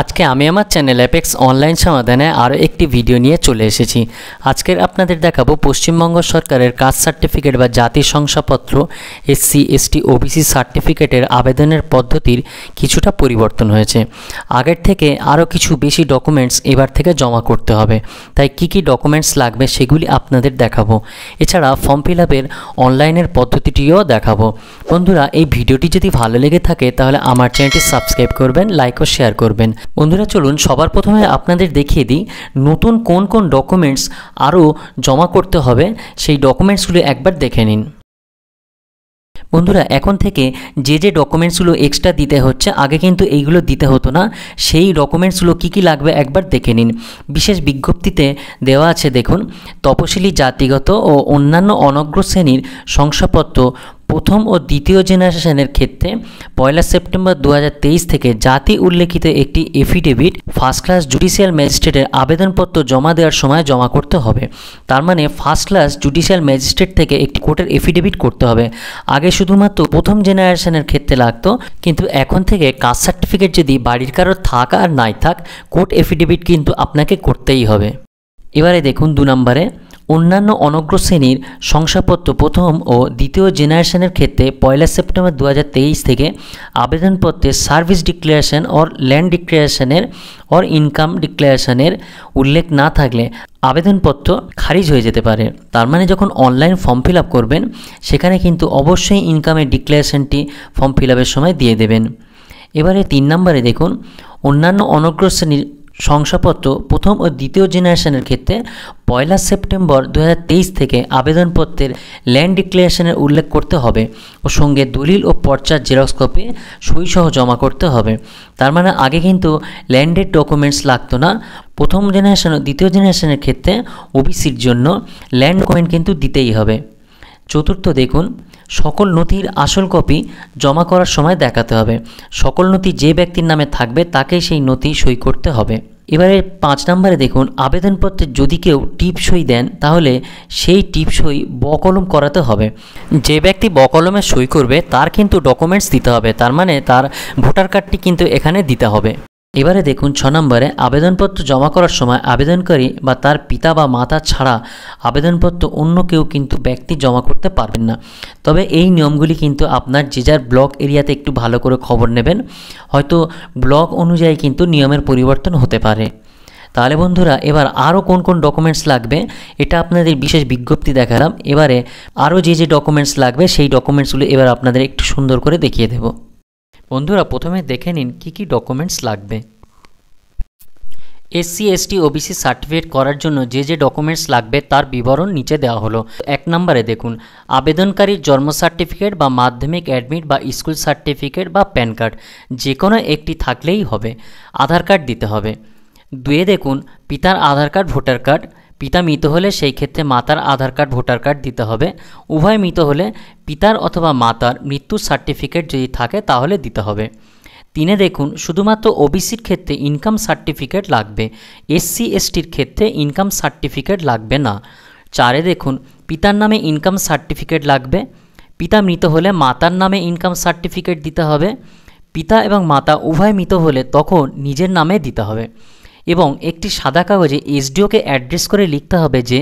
আজকে আমি আমার চ্যানেল অ্যাপেক্স অনলাইন সমাধানে আরও একটি ভিডিও নিয়ে চলে এসেছি আজকের আপনাদের দেখাবো পশ্চিমবঙ্গ সরকারের কাস্ট সার্টিফিকেট বা জাতি শংসাপত্র এসসি এসটি ওবিসি সার্টিফিকেটের আবেদনের পদ্ধতির কিছুটা পরিবর্তন হয়েছে আগের থেকে আরও কিছু বেশি ডকুমেন্টস এবার থেকে জমা করতে হবে তাই কি কি ডকুমেন্টস লাগবে সেগুলি আপনাদের দেখাবো এছাড়া ফর্ম ফিল আপের অনলাইনের পদ্ধতিটিও দেখাবো বন্ধুরা এই ভিডিওটি যদি ভালো লেগে থাকে তাহলে আমার চ্যানেলটি সাবস্ক্রাইব করবেন লাইক ও শেয়ার করবেন বন্ধুরা চলুন সবার প্রথমে আপনাদের দেখিয়ে দিই নতুন কোন কোন ডকুমেন্টস আরও জমা করতে হবে সেই ডকুমেন্টসগুলো একবার দেখে নিন বন্ধুরা এখন থেকে যে যে ডকুমেন্টসগুলো এক্সট্রা দিতে হচ্ছে আগে কিন্তু এইগুলো দিতে হতো না সেই ডকুমেন্টসগুলো কী কী লাগবে একবার দেখে নিন বিশেষ বিজ্ঞপ্তিতে দেওয়া আছে দেখুন তপশিলি জাতিগত ও অন্যান্য অনগ্র শ্রেণীর শংসাপত্র প্রথম ও দ্বিতীয় জেনারেশনের ক্ষেত্রে পয়লা সেপ্টেম্বর দু থেকে জাতি উল্লেখিত একটি এফিডেভিট ফার্স্ট ক্লাস জুডিশিয়াল ম্যাজিস্ট্রেটের আবেদনপত্র জমা দেওয়ার সময় জমা করতে হবে তার মানে ফার্স্ট ক্লাস জুডিশিয়াল ম্যাজিস্ট্রেট থেকে একটি কোর্টের এফিডেভিট করতে হবে আগে শুধুমাত্র প্রথম জেনারেশনের ক্ষেত্রে লাগতো কিন্তু এখন থেকে কাস্ট সার্টিফিকেট যদি বাড়ির কারোর থাক আর নাই থাক কোর্ট এফিডেভিট কিন্তু আপনাকে করতেই হবে এবারে দেখুন দু নম্বরে অন্যান্য অনগ্র শ্রেণীর শংসাপত্র প্রথম ও দ্বিতীয় জেনারেশনের ক্ষেত্রে পয়লা সেপ্টেম্বর দু থেকে আবেদনপত্রে সার্ভিস ডিক্লারেশন অর ল্যান্ড ডিক্লারেশনের অর ইনকাম ডিক্লারেশনের উল্লেখ না থাকলে আবেদনপত্র খারিজ হয়ে যেতে পারে তার মানে যখন অনলাইন ফর্ম ফিল করবেন সেখানে কিন্তু অবশ্যই ইনকামের ডিক্লারেশনটি ফর্ম ফিল সময় দিয়ে দেবেন এবারে তিন নম্বরে দেখুন অন্যান্য অনগ্র শ্রেণীর শংসাপত্র প্রথম ও দ্বিতীয় জেনারেশনের ক্ষেত্রে পয়লা সেপ্টেম্বর দু থেকে আবেদনপত্রের ল্যান্ড ডিক্লারেশনের উল্লেখ করতে হবে ও সঙ্গে দলিল ও পর্চার জেরক্স কপি সইসহ জমা করতে হবে তার মানে আগে কিন্তু ল্যান্ডের ডকুমেন্টস লাগতো না প্রথম জেনারেশন ও দ্বিতীয় জেনারেশনের ক্ষেত্রে ওবিসির জন্য ল্যান্ড ডকুমেন্ট কিন্তু দিতেই হবে চতুর্থ দেখুন সকল নথির আসল কপি জমা করার সময় দেখাতে হবে সকল নথি যে ব্যক্তির নামে থাকবে তাকে সেই নথি সই করতে হবে এবারে পাঁচ নম্বরে দেখুন আবেদনপত্রে যদি কেউ টিপ সই দেন তাহলে সেই টিপ সই বকলম করাতে হবে যে ব্যক্তি বকলমে সই করবে তার কিন্তু ডকুমেন্টস দিতে হবে তার মানে তার ভোটার কার্ডটি কিন্তু এখানে দিতে হবে এবারে দেখুন ছ নম্বরে আবেদনপত্র জমা করার সময় আবেদনকারী বা তার পিতা বা মাতা ছাড়া আবেদনপত্র অন্য কেউ কিন্তু ব্যক্তি জমা করতে পারবেন না তবে এই নিয়মগুলি কিন্তু আপনার যে যার ব্লক এরিয়াতে একটু ভালো করে খবর নেবেন হয়তো ব্লক অনুযায়ী কিন্তু নিয়মের পরিবর্তন হতে পারে তাহলে বন্ধুরা এবার আরও কোন কোন ডকুমেন্টস লাগবে এটা আপনাদের বিশেষ বিজ্ঞপ্তি দেখালাম এবারে আরও যে যে ডকুমেন্টস লাগবে সেই ডকুমেন্টসগুলো এবার আপনাদের একটু সুন্দর করে দেখিয়ে দেবো বন্ধুরা প্রথমে দেখে নিন কি কি ডকুমেন্টস লাগবে এসসি এসটি ওবিসি সার্টিফিকেট করার জন্য যে যে ডকুমেন্টস লাগবে তার বিবরণ নিচে দেওয়া হলো এক নম্বরে দেখুন আবেদনকারীর জন্ম সার্টিফিকেট বা মাধ্যমিক অ্যাডমিট বা স্কুল সার্টিফিকেট বা প্যান কার্ড যে কোনো একটি থাকলেই হবে আধার কার্ড দিতে হবে দুয়ে দেখুন পিতার আধার কার্ড ভোটার কার্ড পিতা মৃত হলে সেই ক্ষেত্রে মাতার আধার কার্ড ভোটার কার্ড দিতে হবে উভয় মৃত হলে পিতার অথবা মাতার মৃত্যুর সার্টিফিকেট যদি থাকে তাহলে দিতে হবে তিনে দেখুন শুধুমাত্র ওবিসির ক্ষেত্রে ইনকাম সার্টিফিকেট লাগবে এসসি এসটির ক্ষেত্রে ইনকাম সার্টিফিকেট লাগবে না চারে দেখুন পিতার নামে ইনকাম সার্টিফিকেট লাগবে পিতা মৃত হলে মাতার নামে ইনকাম সার্টিফিকেট দিতে হবে পিতা এবং মাতা উভয় মৃত হলে তখন নিজের নামে দিতে হবে এবং একটি সাদা কাগজে এসডিওকে অ্যাড্রেস করে লিখতে হবে যে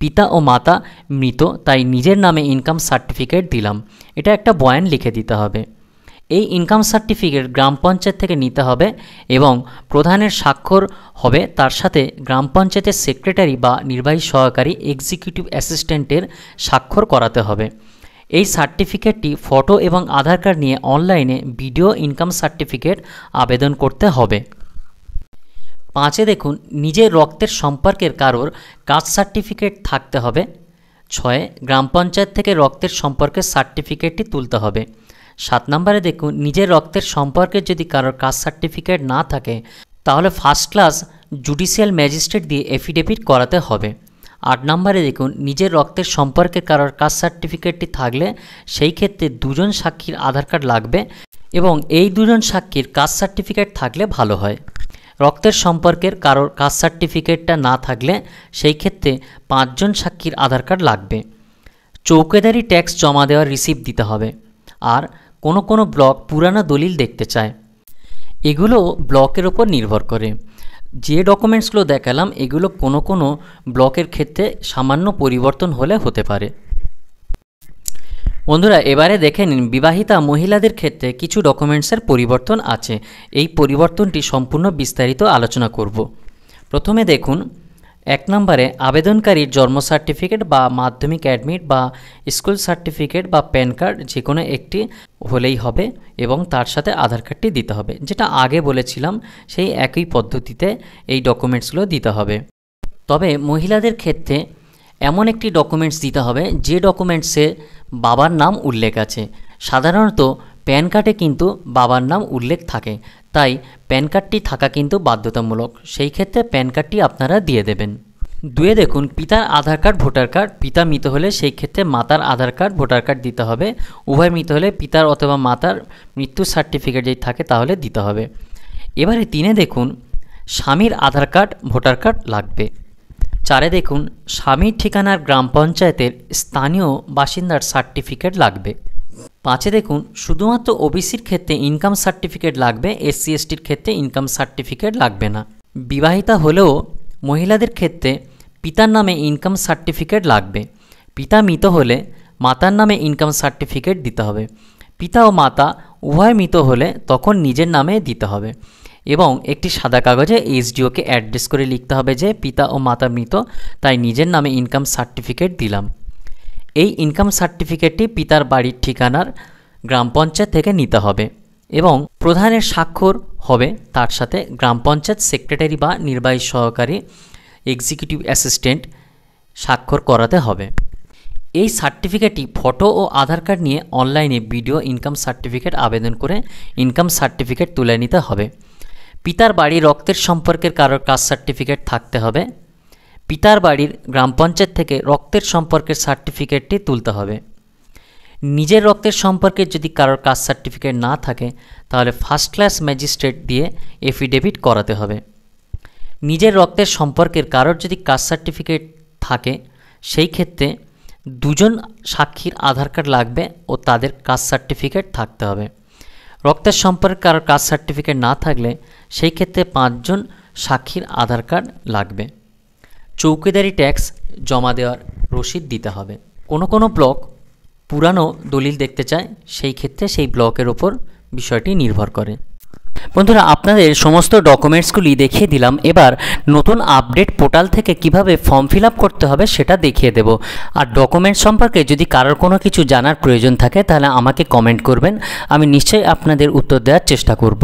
পিতা ও মাতা মৃত তাই নিজের নামে ইনকাম সার্টিফিকেট দিলাম এটা একটা বয়ান লিখে দিতে হবে এই ইনকাম সার্টিফিকেট গ্রাম পঞ্চায়েত থেকে নিতে হবে এবং প্রধানের স্বাক্ষর হবে তার সাথে গ্রাম পঞ্চায়েতের সেক্রেটারি বা নির্বাহী সহকারী এক্সিকিউটিভ অ্যাসিস্ট্যান্টের স্বাক্ষর করাতে হবে এই সার্টিফিকেটটি ফটো এবং আধার কার্ড নিয়ে অনলাইনে ভিডিও ইনকাম সার্টিফিকেট আবেদন করতে হবে পাঁচে দেখুন নিজের রক্তের সম্পর্কের কারোর কাস্ট সার্টিফিকেট থাকতে হবে ছয়ে গ্রাম পঞ্চায়েত থেকে রক্তের সম্পর্কের সার্টিফিকেটটি তুলতে হবে সাত নম্বরে দেখুন নিজের রক্তের সম্পর্কে যদি কারোর কাস্ট সার্টিফিকেট না থাকে তাহলে ফার্স্ট ক্লাস জুডিশিয়াল ম্যাজিস্ট্রেট দিয়ে এফিডেভিট করাতে হবে আট নম্বরে দেখুন নিজের রক্তের সম্পর্কে কারোর কাস্ট সার্টিফিকেটটি থাকলে সেই ক্ষেত্রে দুজন সাক্ষীর আধার কার্ড লাগবে এবং এই দুজন সাক্ষীর কাস্ট সার্টিফিকেট থাকলে ভালো হয় রক্তের সম্পর্কের কারোর কাস্ট সার্টিফিকেটটা না থাকলে সেই ক্ষেত্রে পাঁচজন সাক্ষীর আধার কার্ড লাগবে চৌকিদারি ট্যাক্স জমা দেওয়ার রিসিভ দিতে হবে আর কোনো কোনো ব্লক পুরানা দলিল দেখতে চায় এগুলো ব্লকের ওপর নির্ভর করে যে ডকুমেন্টসগুলো দেখালাম এগুলো কোনো কোনো ব্লকের ক্ষেত্রে সামান্য পরিবর্তন হলে হতে পারে বন্ধুরা এবারে দেখে নিন বিবাহিতা মহিলাদের ক্ষেত্রে কিছু ডকুমেন্টসের পরিবর্তন আছে এই পরিবর্তনটি সম্পূর্ণ বিস্তারিত আলোচনা করব প্রথমে দেখুন এক নম্বরে আবেদনকারীর জন্ম সার্টিফিকেট বা মাধ্যমিক অ্যাডমিট বা স্কুল সার্টিফিকেট বা প্যান কার্ড যে কোনো একটি হলেই হবে এবং তার সাথে আধার কার্ডটি দিতে হবে যেটা আগে বলেছিলাম সেই একই পদ্ধতিতে এই ডকুমেন্টসগুলো দিতে হবে তবে মহিলাদের ক্ষেত্রে এমন একটি ডকুমেন্টস দিতে হবে যে ডকুমেন্টসে বাবার নাম উল্লেখ আছে সাধারণত প্যান কার্ডে কিন্তু বাবার নাম উল্লেখ থাকে তাই প্যান কার্ডটি থাকা কিন্তু বাধ্যতামূলক সেই ক্ষেত্রে প্যান কার্ডটি আপনারা দিয়ে দেবেন দুয়ে দেখুন পিতার আধার কার্ড ভোটার কার্ড পিতা মৃত হলে সেই ক্ষেত্রে মাতার আধার কার্ড ভোটার কার্ড দিতে হবে উভয় মৃত হলে পিতার অথবা মাতার মৃত্যুর সার্টিফিকেট যদি থাকে তাহলে দিতে হবে এবারে তিনে দেখুন স্বামীর আধার কার্ড ভোটার কার্ড লাগবে চারে দেখুন স্বামীর ঠিকানার গ্রাম পঞ্চায়েতের স্থানীয় বাসিন্দার সার্টিফিকেট লাগবে পাঁচে দেখুন শুধুমাত্র ওবিসির ক্ষেত্রে ইনকাম সার্টিফিকেট লাগবে এসসি এসটির ক্ষেত্রে ইনকাম সার্টিফিকেট লাগবে না বিবাহিতা হলেও মহিলাদের ক্ষেত্রে পিতার নামে ইনকাম সার্টিফিকেট লাগবে পিতা মৃত হলে মাতার নামে ইনকাম সার্টিফিকেট দিতে হবে পিতা ও মাতা উভয় মৃত হলে তখন নিজের নামে দিতে হবে এবং একটি সাদা কাগজে এইচডিওকে অ্যাড্রেস করে লিখতে হবে যে পিতা ও মাতা মৃত তাই নিজের নামে ইনকাম সার্টিফিকেট দিলাম এই ইনকাম সার্টিফিকেটটি পিতার বাড়ির ঠিকানার গ্রাম পঞ্চায়েত থেকে নিতে হবে এবং প্রধানের স্বাক্ষর হবে তার সাথে গ্রাম পঞ্চায়েত সেক্রেটারি বা নির্বাহী সহকারী এক্সিকিউটিভ অ্যাসিস্ট্যান্ট স্বাক্ষর করাতে হবে এই সার্টিফিকেটটি ফটো ও আধার কার্ড নিয়ে অনলাইনে ভিডিও ইনকাম সার্টিফিকেট আবেদন করে ইনকাম সার্টিফিকেট তুলে নিতে হবে পিতার বাড়ি রক্তের সম্পর্কের কারোর কাস্ট সার্টিফিকেট থাকতে হবে পিতার বাড়ির গ্রাম পঞ্চায়েত থেকে রক্তের সম্পর্কের সার্টিফিকেটটি তুলতে হবে নিজের রক্তের সম্পর্কে যদি কারোর কাস্ট সার্টিফিকেট না থাকে তাহলে ফার্স্ট ক্লাস ম্যাজিস্ট্রেট দিয়ে এফিডেভিট করাতে হবে নিজের রক্তের সম্পর্কের কারোর যদি কাস্ট সার্টিফিকেট থাকে সেই ক্ষেত্রে দুজন সাক্ষীর আধার কার্ড লাগবে ও তাদের কাস্ট সার্টিফিকেট থাকতে হবে রক্তের সম্পর্কে কারোর কাস্ট সার্টিফিকেট না থাকলে সেই ক্ষেত্রে পাঁচজন সাক্ষীর আধার কার্ড লাগবে চৌকিদারি ট্যাক্স জমা দেওয়ার রসিদ দিতে হবে কোনো কোনো ব্লক পুরানো দলিল দেখতে চায় সেই ক্ষেত্রে সেই ব্লকের ওপর বিষয়টি নির্ভর করে বন্ধুরা আপনাদের সমস্ত ডকুমেন্টসগুলি দেখিয়ে দিলাম এবার নতুন আপডেট পোর্টাল থেকে কিভাবে ফর্ম ফিল করতে হবে সেটা দেখিয়ে দেব আর ডকুমেন্ট সম্পর্কে যদি কারোর কোনো কিছু জানার প্রয়োজন থাকে তাহলে আমাকে কমেন্ট করবেন আমি নিশ্চয়ই আপনাদের উত্তর দেওয়ার চেষ্টা করব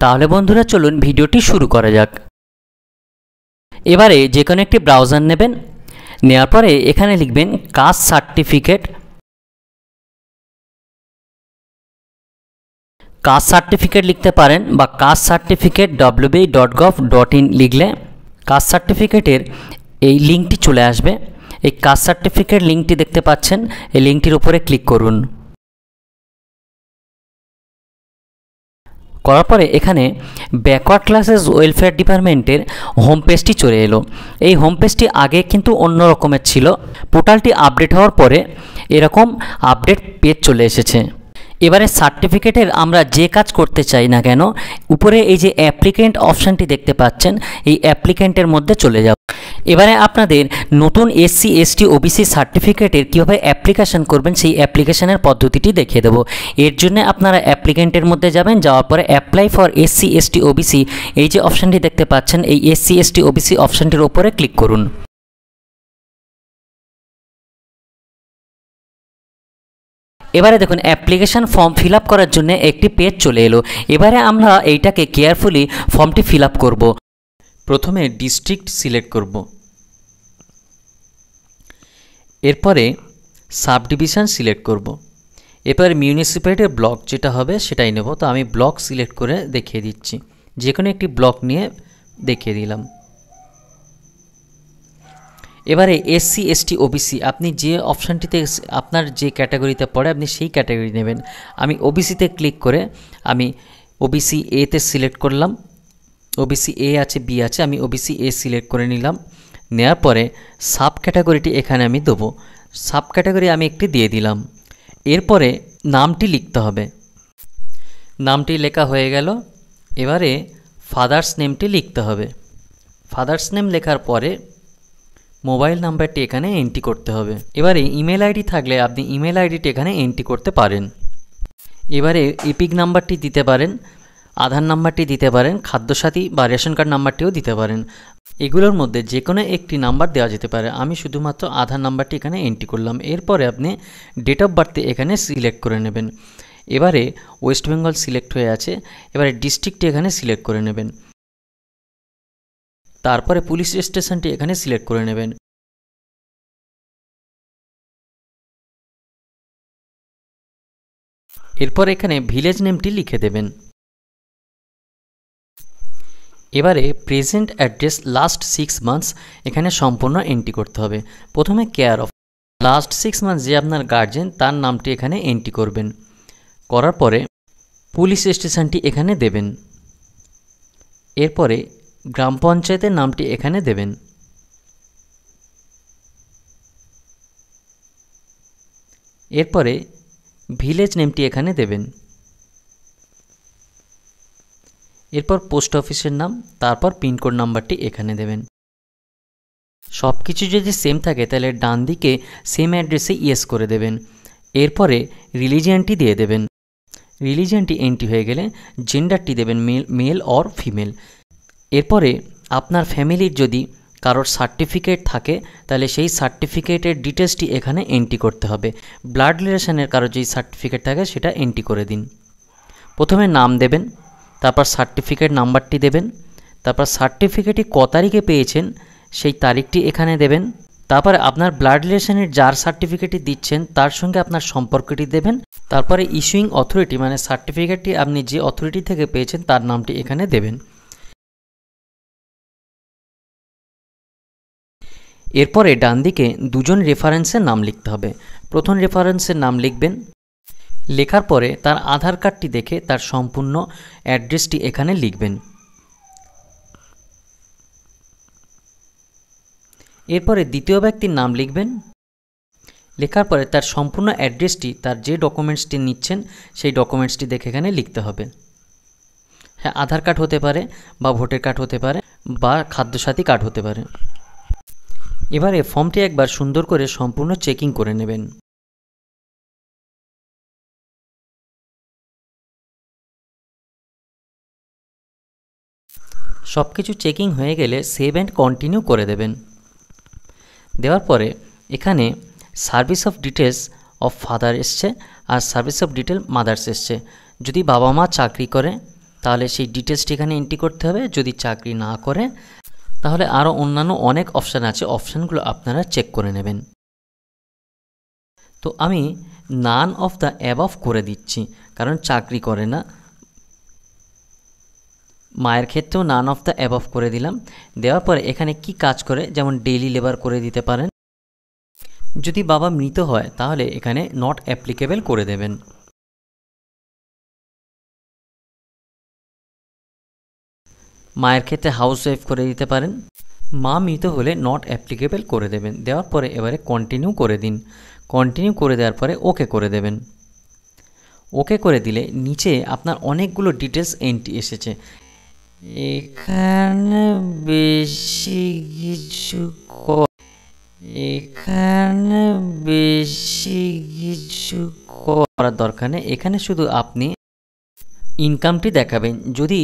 তাহলে বন্ধুরা চলুন ভিডিওটি শুরু করা যাক এবারে যে কোনো একটি ব্রাউজার নেবেন নেওয়ার পরে এখানে লিখবেন কাস্ট সার্টিফিকেট কাস্ট সার্টিফিকেট লিখতে পারেন বা caste certificate WB dot gov dot in লিখলে কাস্ট সার্টিফিকেটের এই লিঙ্কটি চলে আসবে এই কাস্ট সার্টিফিকেট লিঙ্কটি দেখতে পাচ্ছেন এই লিঙ্কটির উপরে ক্লিক করুন করার পরে এখানে ব্যাকওয়ার্ড ক্লাসেস ওয়েলফেয়ার ডিপার্টমেন্টের হোম পেজটি চলে এলো এই হোম পেজটি আগে কিন্তু অন্য রকমের ছিল পোর্টালটি আপডেট হওয়ার পরে এরকম আপডেট পেজ চলে এসেছে এবারে সার্টিফিকেটের আমরা যে কাজ করতে চাই না কেন উপরে এই যে অ্যাপ্লিকেন্ট অপশানটি দেখতে পাচ্ছেন এই অ্যাপ্লিকেন্টের মধ্যে চলে যাব এবারে আপনাদের নতুন এসসি এসটি ওবিসি সার্টিফিকেটের কীভাবে অ্যাপ্লিকেশান করবেন সেই অ্যাপ্লিকেশানের পদ্ধতিটি দেখিয়ে দেবো এর জন্য আপনারা অ্যাপ্লিকেন্টের মধ্যে যাবেন যাওয়ার পরে apply for SC ST OBC এই যে অপশানটি দেখতে পাচ্ছেন এই এসসি এসটি ওবিসি অপশানটির ওপরে ক্লিক করুন এবারে দেখুন অ্যাপ্লিকেশান ফর্ম ফিল করার জন্য একটি পেজ চলে এলো এবারে আমরা এইটাকে কেয়ারফুলি ফর্মটি ফিল করব প্রথমে ডিস্ট্রিক্ট সিলেক্ট করব এরপরে সাব ডিভিশান সিলেক্ট করব। এরপরে মিউনিসিপ্যালিটির ব্লক যেটা হবে সেটাই নেব তো আমি ব্লক সিলেক্ট করে দেখিয়ে দিচ্ছি যে কোনো একটি ব্লক নিয়ে দেখিয়ে দিলাম এবারে এসসি এসটি ওবিসি আপনি যে অপশানটিতে আপনার যে ক্যাটাগরিতে পড়ে আপনি সেই ক্যাটাগরি নেবেন আমি ওবিসিতে ক্লিক করে আমি ওবিসি এতে সিলেক্ট করলাম ওবিসি এ আছে বি আছে আমি ওবিসি এ সিলেক্ট করে নিলাম নেয়ার পরে সাব ক্যাটাগরিটি এখানে আমি দেবো সাব ক্যাটাগরি আমি একটি দিয়ে দিলাম এরপরে নামটি লিখতে হবে নামটি লেখা হয়ে গেল এবারে ফাদার্স নেমটি লিখতে হবে ফাদার্স নেম লেখার পরে মোবাইল নাম্বারটি এখানে এন্ট্রি করতে হবে এবারে ইমেল আইডি থাকলে আপনি ইমেল আইডিটি এখানে এন্ট্রি করতে পারেন এবারে ইপিক নাম্বারটি দিতে পারেন আধার নাম্বারটি দিতে পারেন খাদ্যসাথী বা রেশন কার্ড নাম্বারটিও দিতে পারেন এগুলোর মধ্যে যে কোনো একটি নাম্বার দেওয়া যেতে পারে আমি শুধুমাত্র আধার নাম্বারটি এখানে এন্ট্রি করলাম এরপরে আপনি ডেট অফ বার্থটি এখানে সিলেক্ট করে নেবেন এবারে ওয়েস্ট বেঙ্গল সিলেক্ট হয়ে আছে এবারে ডিস্ট্রিক্টটি এখানে সিলেক্ট করে নেবেন তারপরে পুলিশ স্টেশনটি এখানে সিলেক্ট করে নেবেন এরপর এখানে ভিলেজ নেমটি লিখে দেবেন এবারে present address last six months এখানে সম্পূর্ণ এন্ট্রি করতে হবে প্রথমে care of last six months যে আপনার গার্জেন তার নামটি এখানে এন্ট্রি করবেন করার পরে পুলিশ স্টেশনটি এখানে দেবেন এরপরে গ্রাম পঞ্চায়েতের নামটি এখানে দেবেন এরপরে ভিলেজ নেমটি এখানে দেবেন এরপর পোস্ট অফিসের নাম তারপর পিনকোড নাম্বারটি এখানে দেবেন সব কিছু যদি সেম থাকে তাহলে ডান দিকে সেম অ্যাড্রেসে ইয়েস করে দেবেন এরপরে রিলিজিয়ানটি দিয়ে দেবেন রিলিজিয়ানটি এন্ট্রি হয়ে গেলে জেন্ডারটি দেবেন মেল মেল অর ফিমেল এরপরে আপনার ফ্যামিলির যদি কারোর সার্টিফিকেট থাকে তাহলে সেই সার্টিফিকেটের ডিটেলসটি এখানে এন্ট্রি করতে হবে ব্লাড রিলেশনের কারোর যেই সার্টিফিকেট থাকে সেটা এন্ট্রি করে দিন প্রথমে নাম দেবেন তারপর সার্টিফিকেট নাম্বারটি দেবেন তারপর সার্টিফিকেটটি ক তারিখে পেয়েছেন সেই তারিখটি এখানে দেবেন তারপরে আপনার ব্লাড রিলেশনের যার সার্টিফিকেটটি দিচ্ছেন তার সঙ্গে আপনার সম্পর্কটি দেবেন তারপরে ইস্যুইং অথরিটি মানে সার্টিফিকেটটি আপনি যে অথরিটি থেকে পেয়েছেন তার নামটি এখানে দেবেন এরপরে ডান দিকে দুজন রেফারেন্সের নাম লিখতে হবে প্রথম রেফারেন্সের নাম লিখবেন লেখার পরে তার আধার কার্ডটি দেখে তার সম্পূর্ণ অ্যাড্রেসটি এখানে লিখবেন এরপরে দ্বিতীয় ব্যক্তির নাম লিখবেন লেখার পরে তার সম্পূর্ণ অ্যাড্রেসটি তার যে ডকুমেন্টসটি নিচ্ছেন সেই ডকুমেন্টসটি দেখে এখানে লিখতে হবে হ্যাঁ আধার কার্ড হতে পারে বা ভোটার কার্ড হতে পারে বা খাদ্যসাথী কার্ড হতে পারে এবারে ফর্মটি একবার সুন্দর করে সম্পূর্ণ চেকিং করে নেবেন সব কিছু চেকিং হয়ে গেলে সেভ অ্যান্ড কন্টিনিউ করে দেবেন দেওয়ার পরে এখানে service of details of father এসছে আর সার্ভিস অফ ডিটেল মাদার্স এসছে যদি বাবা মা চাকরি করে তাহলে সেই ডিটেলসটি এখানে এন্ট্রি করতে হবে যদি চাকরি না করে তাহলে আরও অন্যান্য অনেক অপশান আছে অপশানগুলো আপনারা চেক করে নেবেন তো আমি নান অফ দ্য অ্যাবভ করে দিচ্ছি কারণ চাকরি করে না মায়ের ক্ষেত্রেও নান অফ দ্য অ্যাবভ করে দিলাম দেওয়ার পরে এখানে কি কাজ করে যেমন ডেইলি লেবার করে দিতে পারেন যদি বাবা মৃত হয় তাহলে এখানে নট অ্যাপ্লিকেবল করে দেবেন মায়ের ক্ষেত্রে হাউস ওয়াইফ করে দিতে পারেন মা মৃত হলে নট অ্যাপ্লিকেবল করে দেবেন দেওয়ার পরে এবারে কন্টিনিউ করে দিন কন্টিনিউ করে দেওয়ার পরে ওকে করে দেবেন ওকে করে দিলে নিচে আপনার অনেকগুলো ডিটেলস এন্ট্রি এসেছে এখানে বেশি কিছু এখানে বেশি কিছু করার দরকার নেই এখানে শুধু আপনি ইনকামটি দেখাবেন যদি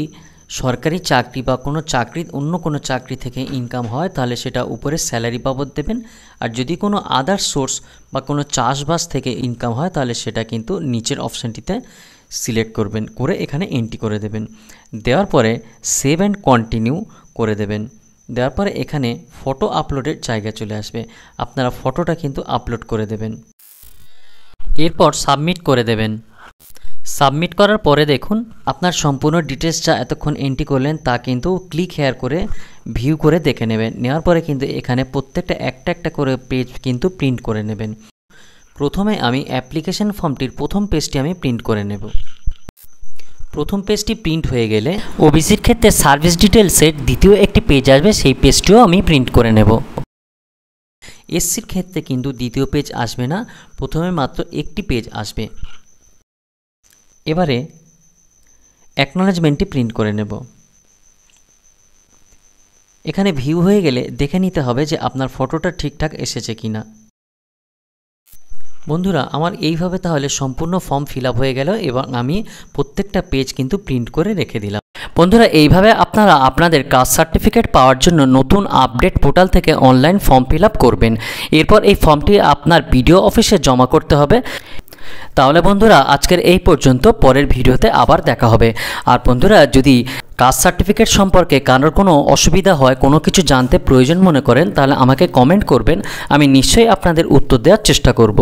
সরকারি চাকরি বা কোনো চাকরি অন্য কোনো চাকরি থেকে ইনকাম হয় তাহলে সেটা উপরে স্যালারি বাবদ দেবেন আর যদি কোনো আদার সোর্স বা কোনো চাষবাস থেকে ইনকাম হয় তাহলে সেটা কিন্তু নিচের অপশানটিতে সিলেক্ট করবেন করে এখানে এন্ট্রি করে দেবেন দেওয়ার পরে সেভ অ্যান্ড কন্টিনিউ করে দেবেন দেওয়ার পরে এখানে ফটো আপলোডের জায়গা চলে আসবে আপনারা ফটোটা কিন্তু আপলোড করে দেবেন এরপর সাবমিট করে দেবেন সাবমিট করার পরে দেখুন আপনার সম্পূর্ণ ডিটেলসটা এতক্ষণ এন্ট্রি করলেন তা কিন্তু ক্লিক হেয়ার করে ভিউ করে দেখে নেবেন নেওয়ার পরে কিন্তু এখানে প্রত্যেকটা একটা একটা করে পেজ কিন্তু প্রিন্ট করে নেবেন প্রথমে আমি অ্যাপ্লিকেশন ফর্মটির প্রথম পেজটি আমি প্রিন্ট করে নেব প্রথম পেজটি প্রিন্ট হয়ে গেলে ওবিসির ক্ষেত্রে সার্ভিস ডিটেলসের দ্বিতীয় একটি পেজ আসবে সেই পেজটিও আমি প্রিন্ট করে নেব এসসির ক্ষেত্রে কিন্তু দ্বিতীয় পেজ আসবে না প্রথমে মাত্র একটি পেজ আসবে এবারে অ্যাকনোলেজমেন্টটি প্রিন্ট করে নেব এখানে ভিউ হয়ে গেলে দেখে নিতে হবে যে আপনার ফটোটা ঠিকঠাক এসেছে কি না বন্ধুরা আমার এইভাবে তাহলে সম্পূর্ণ ফর্ম ফিল হয়ে গেল এবং আমি প্রত্যেকটা পেজ কিন্তু প্রিন্ট করে রেখে দিলাম বন্ধুরা এইভাবে আপনারা আপনাদের কাস্ট সার্টিফিকেট পাওয়ার জন্য নতুন আপডেট পোর্টাল থেকে অনলাইন ফর্ম ফিল করবেন এরপর এই ফর্মটি আপনার বিডিও অফিসে জমা করতে হবে তাহলে বন্ধুরা আজকের এই পর্যন্ত পরের ভিডিওতে আবার দেখা হবে আর বন্ধুরা যদি কাস্ট সার্টিফিকেট সম্পর্কে কারোর কোনো অসুবিধা হয় কোনো কিছু জানতে প্রয়োজন মনে করেন তাহলে আমাকে কমেন্ট করবেন আমি নিশ্চয়ই আপনাদের উত্তর দেওয়ার চেষ্টা করব